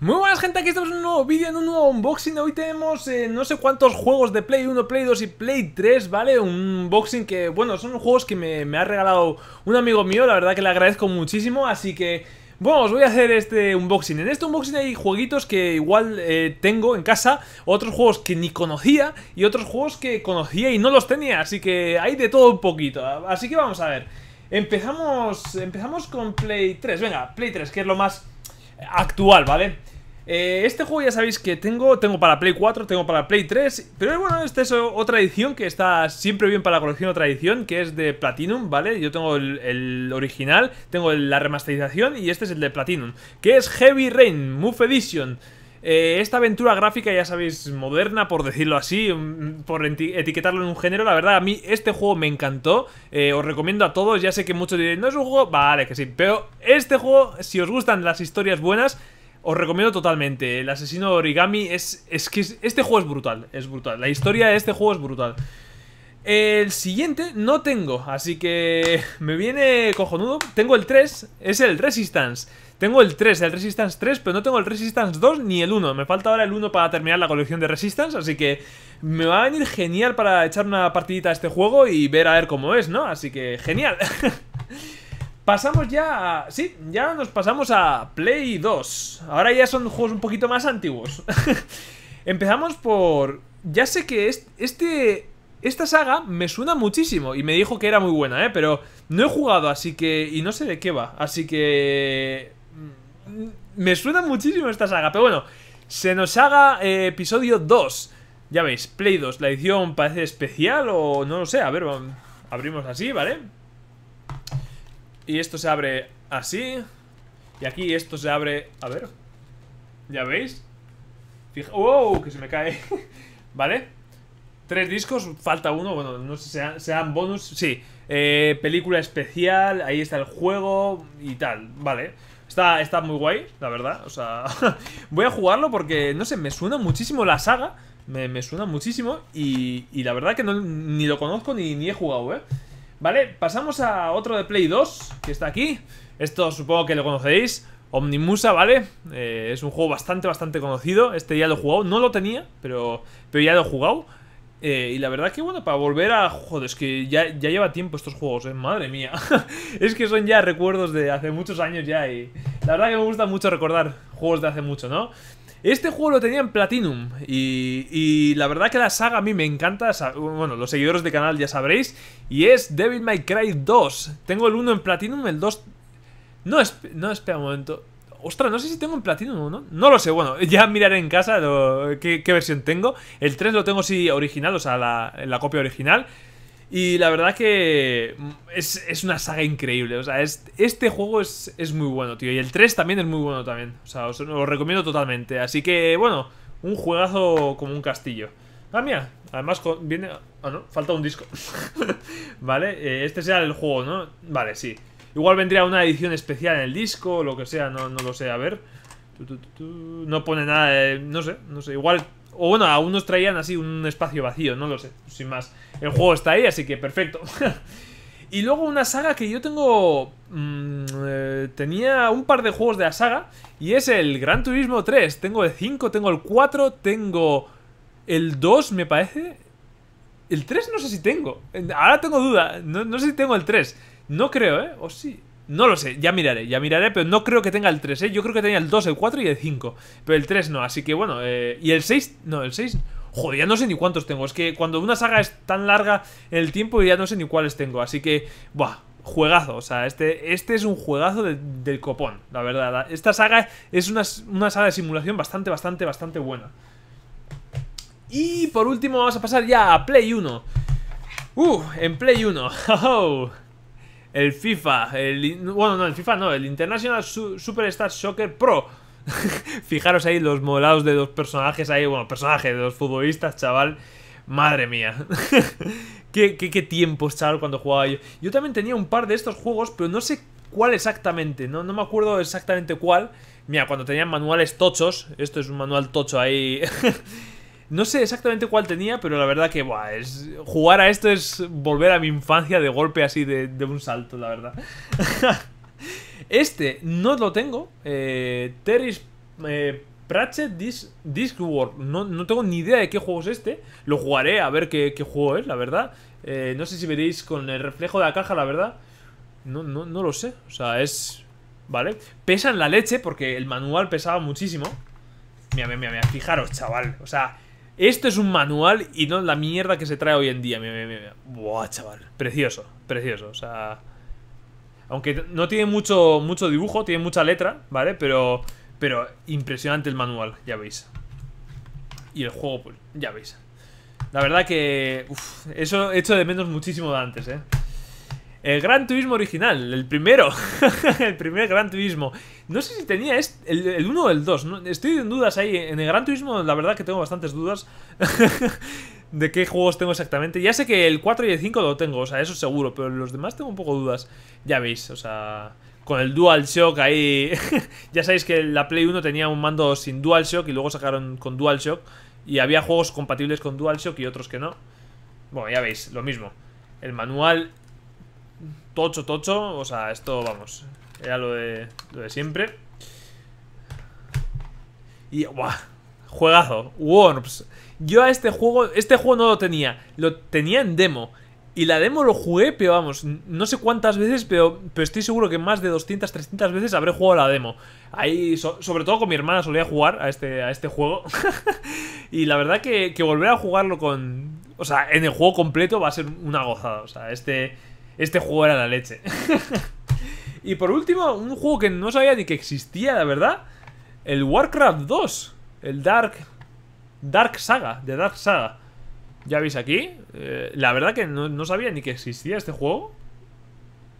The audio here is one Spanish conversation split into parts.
Muy buenas gente, aquí estamos en un nuevo vídeo, en un nuevo unboxing Hoy tenemos eh, no sé cuántos juegos de Play 1, Play 2 y Play 3, ¿vale? Un unboxing que, bueno, son juegos que me, ha regalado un amigo mío La verdad que le agradezco muchísimo, así que bueno, os voy a hacer este unboxing. En este unboxing hay jueguitos que igual eh, tengo en casa, otros juegos que ni conocía y otros juegos que conocía y no los tenía, así que hay de todo un poquito. Así que vamos a ver. Empezamos, empezamos con Play 3. Venga, Play 3, que es lo más actual, ¿vale? Eh, este juego ya sabéis que tengo, tengo para Play 4, tengo para Play 3 Pero bueno, esta es otra edición que está siempre bien para la colección, otra edición que es de Platinum, ¿vale? Yo tengo el, el original, tengo la remasterización y este es el de Platinum Que es Heavy Rain, Move Edition eh, esta aventura gráfica, ya sabéis, moderna, por decirlo así, mm, por etiquetarlo en un género, la verdad, a mí este juego me encantó. Eh, os recomiendo a todos, ya sé que muchos diréis, no es un juego, vale, que sí, pero este juego, si os gustan las historias buenas, os recomiendo totalmente. El asesino origami es, es que este juego es brutal, es brutal. La historia de este juego es brutal. El siguiente no tengo, así que me viene cojonudo. Tengo el 3, es el Resistance. Tengo el 3, el Resistance 3, pero no tengo el Resistance 2 ni el 1. Me falta ahora el 1 para terminar la colección de Resistance, así que me va a venir genial para echar una partidita a este juego y ver a ver cómo es, ¿no? Así que genial. pasamos ya a... Sí, ya nos pasamos a Play 2. Ahora ya son juegos un poquito más antiguos. Empezamos por... Ya sé que este esta saga me suena muchísimo y me dijo que era muy buena, ¿eh? Pero no he jugado, así que... Y no sé de qué va, así que... Mm, me suena muchísimo esta saga, pero bueno, se nos haga eh, episodio 2. Ya veis, Play 2, la edición parece especial o no lo sé, a ver, abrimos así, ¿vale? Y esto se abre así. Y aquí esto se abre, a ver. ¿Ya veis? Fija ¡Wow! Que se me cae. ¿Vale? Tres discos, falta uno, bueno, no sé, sean, sean bonus, sí. Eh, película especial, ahí está el juego y tal, vale. Está, está muy guay, la verdad, o sea... voy a jugarlo porque, no sé, me suena muchísimo la saga, me, me suena muchísimo y, y, la verdad que no, ni lo conozco ni, he jugado, ¿eh? Vale, pasamos a otro de Play 2, que está aquí. Esto supongo que lo conocéis, Omnimusa, ¿vale? Eh, es un juego bastante, bastante conocido. Este ya lo he jugado. No lo tenía, pero, pero ya lo he jugado. Eh, y la verdad que bueno, para volver a... Joder, es que ya, lleva tiempo estos juegos, ¿eh? Madre mía. es que son ya recuerdos de hace muchos años ya y... La verdad que me gusta mucho recordar juegos de hace mucho, ¿no? Este juego lo tenía en Platinum y, y, la verdad que la saga a mí me encanta, bueno, los seguidores de canal ya sabréis, y es Devil May Cry 2. Tengo el 1 en Platinum, el 2... No, no, espera un momento. Ostras, no sé si tengo en platino, o no. No lo sé, bueno, ya miraré en casa qué, versión tengo. El 3 lo tengo sí original, o sea, la, copia original. Y la verdad que mm, es, una saga increíble. O sea, este juego es, es, muy bueno, tío. Y el 3 también es muy bueno también. O sea, os lo recomiendo totalmente. Así que, bueno, un juegazo como un castillo. Ah, mira, además viene... Ah, no, falta un disco. vale, eh, este será el juego, ¿no? Vale, sí. Igual vendría una edición especial en el disco, o lo que sea, no, lo sé, a ver. No pone nada, de, eh, no sé, no sé, igual... O bueno, aún nos traían así un espacio vacío, no lo sé, sin más. El juego está ahí, así que perfecto. y luego una saga que yo tengo... Mm, eh, tenía un par de juegos de la saga, y es el Gran Turismo 3. Tengo el 5, tengo el 4, tengo el 2, me parece. El 3 no sé si tengo. Ahora tengo duda, no, no sé si tengo el 3. No creo, ¿eh? O sí. No lo sé, ya miraré, ya miraré, pero no creo que tenga el 3, ¿eh? Yo creo que tenía el 2, el 4 y el 5, pero el 3 no, así que bueno, eh, y el 6, no, el 6, joder, ya no sé ni cuántos tengo, es que cuando una saga es tan larga en el tiempo ya no sé ni cuáles tengo, así que, buah, juegazo, o sea, este, este es un juegazo del copón, la verdad, esta saga es una, una saga de simulación bastante, bastante, bastante buena. Y por último vamos a pasar ya a Play 1. Uh, en Play 1. el FIFA, el, bueno, no, el FIFA no, el International Superstar Soccer Pro. Fijaros ahí los modelados de los personajes ahí, bueno, personajes de los futbolistas, chaval. Madre mía. ¿Qué, qué, qué, tiempos, chaval, cuando jugaba yo. Yo también tenía un par de estos juegos, pero no sé cuál exactamente, no, no me acuerdo exactamente cuál. Mira, cuando tenían manuales tochos, esto es un manual tocho ahí. No sé exactamente cuál tenía, pero la verdad que, buah, es, jugar a esto es volver a mi infancia de golpe así de, un salto, la verdad. este no lo tengo. Eh, Terry's eh, Discworld. No, no, tengo ni idea de qué juego es este. Lo jugaré a ver qué, qué juego es, la verdad. Eh, no sé si veréis con el reflejo de la caja, la verdad. No, no, no lo sé. O sea, es... ¿Vale? Pesa en la leche porque el manual pesaba muchísimo. Mira, mira, mira, fijaros, chaval. O sea, esto es un manual y no la mierda que se trae hoy en día. Buah, chaval. Precioso, precioso. O sea. Aunque no tiene mucho, mucho dibujo, tiene mucha letra, ¿vale? Pero. Pero impresionante el manual, ya veis. Y el juego, pues, ya veis. La verdad que. eso he hecho de menos muchísimo de antes, ¿eh? El Gran Turismo original, el primero. el primer Gran Turismo. No sé si tenía el 1 o el 2. Estoy en dudas ahí. En el Gran Turismo, la verdad que tengo bastantes dudas de qué juegos tengo exactamente. Ya sé que el 4 y el 5 lo tengo, o sea, eso seguro. Pero los demás tengo un poco dudas. Ya veis, o sea con el DualShock ahí. ya sabéis que la Play 1 tenía un mando sin DualShock y luego sacaron con DualShock. Y había juegos compatibles con DualShock y otros que no. Bueno, ya veis, lo mismo. El manual tocho, tocho, o sea, esto vamos. Era lo de, siempre. Y, ¡buah! Juegazo. Warps pues, Yo a este juego, este juego no lo tenía. Lo tenía en demo. Y la demo lo jugué, pero vamos, no sé cuántas veces, pero, estoy seguro que más de 200, 300 veces habré jugado la demo. Ahí, sobre todo con mi hermana solía jugar a este, a este juego. y la verdad que, volver a jugarlo con... O sea, en el juego completo va a ser una gozada. O sea, este, este juego era la leche. Y por último, un juego que no sabía ni que existía, la verdad. El Warcraft 2. El Dark... Dark Saga. De Dark Saga. Ya veis aquí. Eh, la verdad que no, sabía ni que existía este juego.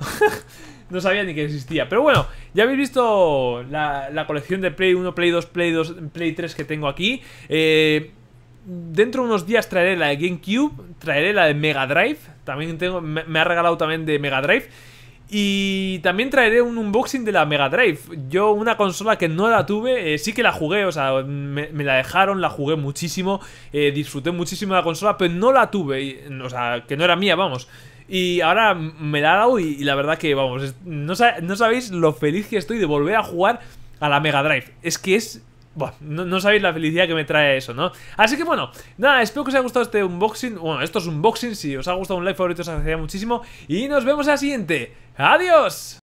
no sabía ni que existía. Pero bueno, ya habéis visto la, colección de Play 1, Play 2, Play 2, Play 3 que tengo aquí. Eh, dentro de unos días traeré la de GameCube, traeré la de Mega Drive. También tengo, me ha regalado también de Mega Drive. Y también traeré un unboxing de la Mega Drive. Yo una consola que no la tuve, eh, sí que la jugué, o sea, me, la dejaron, la jugué muchísimo, eh, disfruté muchísimo de la consola, pero no la tuve, o sea, que no era mía, vamos. Y ahora me la ha dado y, la verdad que, vamos, no, sabéis lo feliz que estoy de volver a jugar a la Mega Drive. Es que es... Bueno, no, sabéis la felicidad que me trae eso, ¿no? Así que bueno, nada, espero que os haya gustado este unboxing. Bueno, esto es unboxing, si os ha gustado un like favorito os agradecería muchísimo. Y nos vemos en la siguiente. ¡Adiós!